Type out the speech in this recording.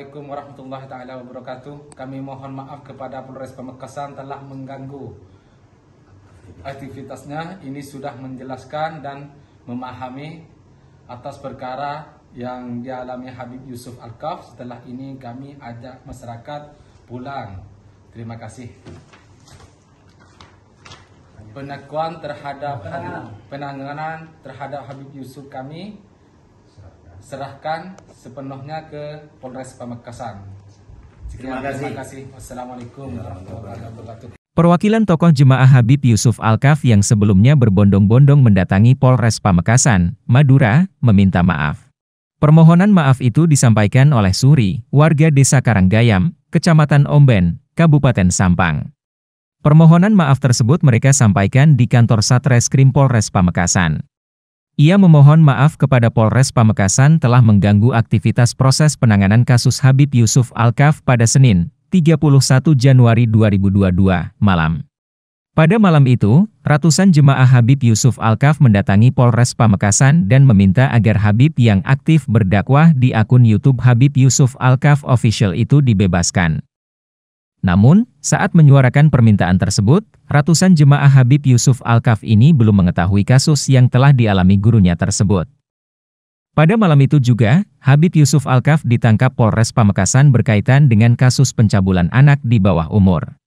Assalamualaikum warahmatullahi taala wabarakatuh. Kami mohon maaf kepada Polres Pemekasan telah mengganggu aktivitasnya. Ini sudah menjelaskan dan memahami atas perkara yang dialami Habib Yusuf Alkaf. Setelah ini kami ajak masyarakat pulang. Terima kasih. Penakuan terhadap penanganan terhadap Habib Yusuf kami serahkan sepenuhnya ke Polres Pamekasan. terima kasih. Terima kasih. Wassalamualaikum ya, warahmatullahi wabarakatuh. Perwakilan tokoh jemaah Habib Yusuf Alkaf yang sebelumnya berbondong-bondong mendatangi Polres Pamekasan, Madura, meminta maaf. Permohonan maaf itu disampaikan oleh Suri, warga desa Karanggayam, Kecamatan Omben, Kabupaten Sampang. Permohonan maaf tersebut mereka sampaikan di kantor Satreskrim Polres Pamekasan. Ia memohon maaf kepada Polres Pamekasan telah mengganggu aktivitas proses penanganan kasus Habib Yusuf Alkaf pada Senin, 31 Januari 2022, malam. Pada malam itu, ratusan jemaah Habib Yusuf Alkaf mendatangi Polres Pamekasan dan meminta agar Habib yang aktif berdakwah di akun YouTube Habib Yusuf Alkaf Official itu dibebaskan. Namun, saat menyuarakan permintaan tersebut, ratusan jemaah Habib Yusuf Al-Kaf ini belum mengetahui kasus yang telah dialami gurunya tersebut. Pada malam itu juga, Habib Yusuf Al-Kaf ditangkap Polres Pamekasan berkaitan dengan kasus pencabulan anak di bawah umur.